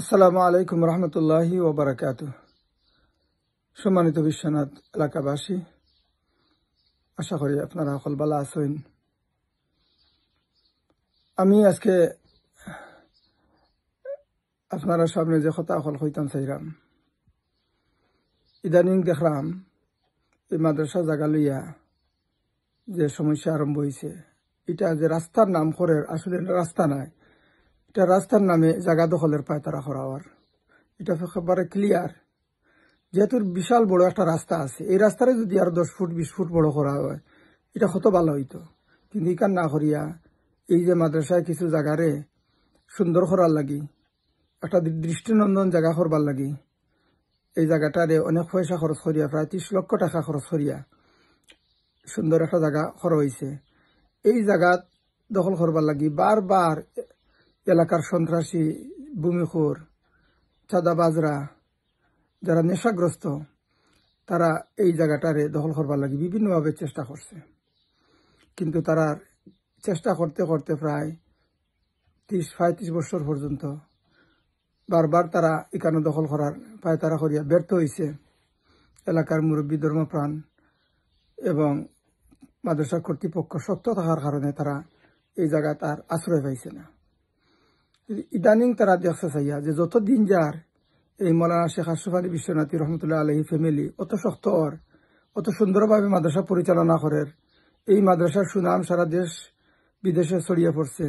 আসসালামু আলাইকুম রহমতুল্লাহ ওবরাকাত সম্মানিত বিশ্বনাথ এলাকাবাসী আশা করি আপনারা সকল বালা আছেন আমি আজকে আপনারা সামনে যে কথা অকল হইতাম চাইরাম ইদানিং দেখলাম এই মাদ্রাসা জাগা লইয়া যে সমস্যা আরম্ভ হয়েছে এটা যে রাস্তার নাম করে আসলে রাস্তা নাই এটা রাস্তার নামে জায়গা দখলের তারা হরাওয়ার এটা একেবারে ক্লিয়ার যেহেতু বিশাল বড় একটা রাস্তা আছে এই রাস্তাটা যদি আর দশ ফুট বিশ ফুট বড় করা হয় এটা কত ভালো হইতো কিন্তু ইকান না করিয়া এই যে মাদ্রাসায় কিছু জায়গারে সুন্দর করার লাগি একটা দৃষ্টিনন্দন জায়গা করবার লাগি এই জায়গাটারে অনেক পয়সা খরচ করিয়া প্রায় ত্রিশ লক্ষ টাকা খরচ করিয়া সুন্দর একটা জায়গা খরচ হয়েছে এই জায়গা দখল করবার লাগি বারবার এলাকার সন্ত্রাসী ভূমিখোর চাঁদাবাজরা যারা নেশাগ্রস্ত তারা এই জায়গাটারে দখল করবার লাগে বিভিন্নভাবে চেষ্টা করছে কিন্তু তারা চেষ্টা করতে করতে প্রায় ত্রিশ পঁয়ত্রিশ বছর পর্যন্ত বারবার তারা এখানে দখল করার প্রায় তারা করিয়া ব্যর্থ হয়েছে এলাকার মুরব্বী ধর্মপ্রাণ এবং মাদ্রাসা কর্তৃপক্ষ শক্ত থাকার কারণে তারা এই জায়গা তার আশ্রয় পাইছে না ইদানিং তারা দেখছে চাইয়া যে যত দিন যার এই মৌলানা শেখ আশরফ আলী বিশ্বনাথী রহমতুল্লাহ আলহী ফ্যামিলি অত শক্ত অর অত সুন্দরভাবে মাদ্রাসা পরিচালনা করের এই মাদ্রাসার সুনাম সারা দেশ বিদেশে ছড়িয়ে পড়ছে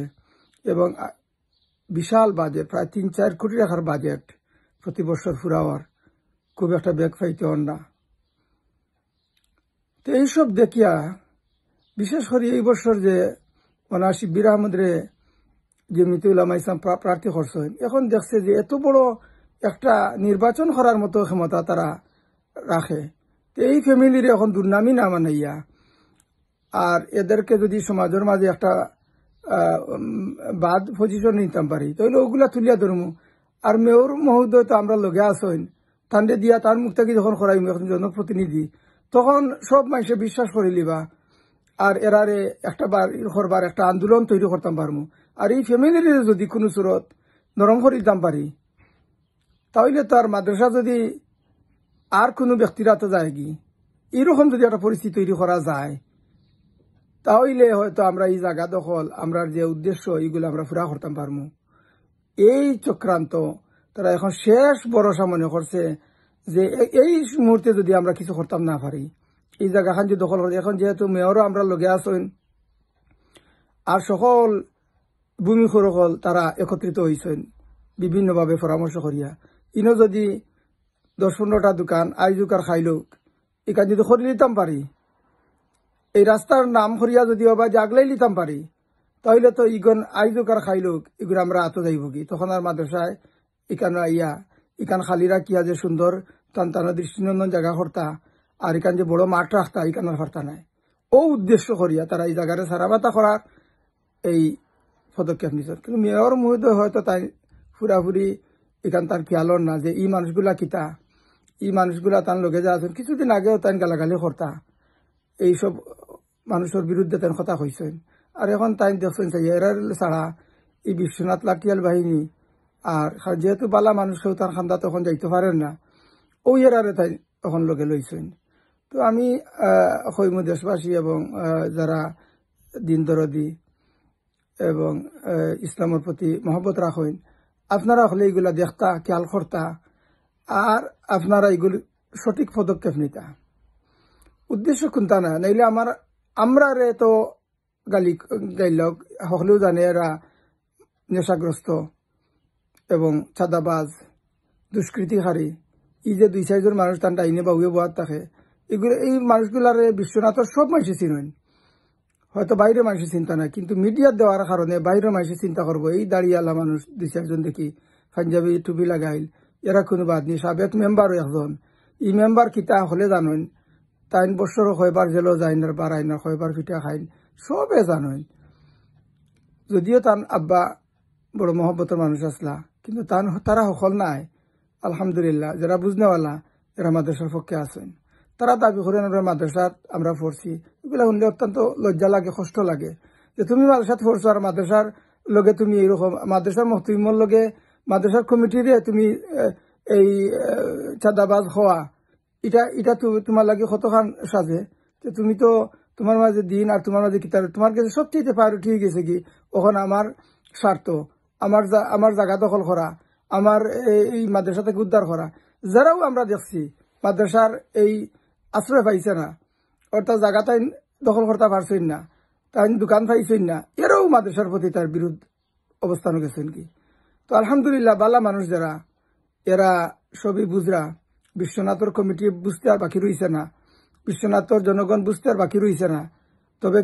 এবং বিশাল বাজেট প্রায় তিন চার কোটি টাকার বাজেট প্রতি বছর ফুরাওয়ার খুব একটা ব্যাগ ফাইতে হন না তো এইসব দেখিয়া বিশেষ করে এই বছর যে ওনার বীর আহমদরে যে মিতুল্লামা ইসলাম প্রার্থী করছেন এখন দেখছে যে এত বড় একটা নির্বাচন করার মতো ক্ষমতা তারা রাখে তো এই ফ্যামিলির এখন দুর্নামই না মানাইয়া আর এদেরকে যদি সমাজের মাঝে একটা বাদ পজিশন নিতাম পারি তাহলে ওগুলা তুলিয়া ধরমু আর মেয়র মহোদয় তো আমরা লগে আসইন ঠান্ডে দিয়া তার মুখ থেকে যখন খরাইম এখন জনপ্রতিনিধি তখন সব মানুষে বিশ্বাস করে লিবা আর এরারে একটা বার করবার একটা আন্দোলন তৈরি করতাম পারমু আর এই ফ্যামিলির যদি কোনো সুরত নরম করিতাম পারি তাহলে তার মাদ্রাসা যদি আর কোনো তো যায় কি এরকম যদি একটা পরিস্থিতি তৈরি করা যায় তাহলে হয়তো আমরা এই জায়গা দখল আমরা যে উদ্দেশ্য এইগুলো আমরা ফুরা করতাম পারমু এই চক্রান্ত তারা এখন শেষ ভরসা মনে করছে যে এই মুহূর্তে যদি আমরা কিছু করতাম না পারি এই জায়গাখান খান দখল করছে এখন যেহেতু মেয়রও আমরা লগে আসেন আর সকল ভূমি সুরকল তারা একত্রিত হয়েছেন বিভিন্নভাবে পরামর্শ করিয়া ইনো যদি দশ পনেরোটা দোকান খাই খাইলোক এখান যদি খরি নিতাম পারি এই রাস্তার নাম করিয়া যদি অবা আগলাই নিতাম পারি তাহলে তো ইগন আইজুকার খাইলোক এগুলো আমরা আত যাইব কি তখন আর মাদ্রাসায় ইকান আইয়া ইকান খালিরা কিয়া যে সুন্দর তান তান দৃষ্টিনন্দন জায়গা হর্তা আর ইকান যে বড় মাঠ রাখতা ইকানের হর্তা নাই ও উদ্দেশ্য করিয়া তারা এই জায়গাটা সারাবাতা করার এই পদক্ষেপ নিছেন কিন্তু মেয়র মহোদয় হয়তো তাই ফুরাফুরি এখান তার খেয়াল না যে ই মানুষগুলা কিতা ই মানুষগুলা তার লগে যা আছেন কিছুদিন আগেও তাই গালাগালি কর্তা এইসব মানুষের বিরুদ্ধে তেন কথা হয়েছেন আর এখন তাই দেখছেন এরার ছাড়া এই বিশ্বনাথ লাঠিয়াল বাহিনী আর যেহেতু বালা মানুষও তার খান্দা তখন যাইতে পারেন না ওই এরারে তাই তখন লগে লইছেন তো আমি হৈম দেশবাসী এবং যারা দিন দরদি এবং ইসলামের প্রতি মহব্বত রাখেন আপনারা হলে এইগুলা দেখতা খেয়াল করতা আর আপনারা এইগুলি সঠিক পদক্ষেপ নিতা উদ্দেশ্য কোনটা না নাইলে আমার আমরা রে তো গালি গাইল হকলেও জানে এরা নেশাগ্রস্ত এবং ছাদাবাজ দুষ্কৃতিকারী ই যে দুই চারজন মানুষ তান ডাইনে বাউয়ে বোয়ার থাকে এগুলো এই মানুষগুলার বিশ্বনাথর সব মানুষই চিনেন হয়তো বাইরে মানুষের চিন্তা নাই কিন্তু মিডিয়ার দেওয়ার কারণে বাইরে মানুষের চিন্তা করবো এই দাঁড়িয়ে মানুষ দুই চারজন দেখি পাঞ্জাবি টুপি লাগাইল এরা কোনো বাদ নেই সাবেক মেম্বারও একজন ই মেম্বার কিতা হলে জানেন তাইন বছর হয়বার জেলও যাইন আর বার আইনার হয়বার পিঠা খাইন সবে জানেন যদিও তান আব্বা বড় মহব্বতের মানুষ আসলা কিন্তু তান তারা সফল নাই আলহামদুলিল্লাহ যারা বুঝনেওয়ালা এরা মাদ্রাসার পক্ষে আছেন তারা দাবি করে আমরা আমরা পড়ছি এগুলো শুনলে অত্যন্ত লজ্জা লাগে কষ্ট লাগে যে তুমি মাদ্রাসাত পড়ছো আর মাদ্রাসার লগে তুমি এইরকম মাদ্রাসার মহতিমর লগে মাদ্রাসার কমিটিরে তুমি এই চাদাবাজ হওয়া এটা এটা তোমার লাগে কতখান সাজে যে তুমি তো তোমার মাঝে দিন আর তোমার মাঝে কিতাব তোমার কাছে সবচেয়ে পারো ঠিক গেছে কি ওখানে আমার স্বার্থ আমার আমার জায়গা দখল করা আমার এই মাদ্রাসা থেকে উদ্ধার করা যারাও আমরা দেখছি মাদ্রাসার এই আশ্রয় পাইছে না অর্থাৎ জায়গা তাই দখল করতে পারছেন না তাই দোকান পাইছেন না এরও মাদ্রাসার প্রতি তার বিরুদ্ধ অবস্থান গেছেন কি তো আলহামদুলিল্লাহ বালা মানুষ যারা এরা সবই বুজরা বিশ্বনাথর কমিটি বুঝতে আর বাকি রয়েছে না বিশ্বনাথর জনগণ বুঝতে আর বাকি রয়েছে না তবে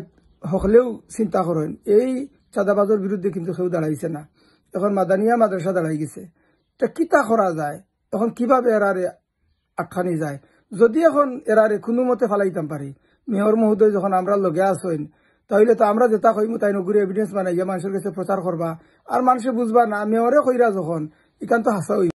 সকলেও চিন্তা করেন এই চাঁদাবাজের বিরুদ্ধে কিন্তু কেউ দাঁড়াইছে না এখন মাদানিয়া মাদ্রাসা দাঁড়াই গেছে তা কিতা করা যায় এখন কিভাবে এরারে আখ্যানি যায় যদি এখন এরারে কোনো মতে ফালাইতাম পারি মেয়র মহোদয় যখন আমরা লগে আসইন তাহলে তো আমরা যেটা কইমু তাই নগুরি এভিডেন্স বানাইয়া মানুষের কাছে প্রচার করবা আর মানুষে বুঝবা না মেয়রে কইরা যখন ইকান তো হাসা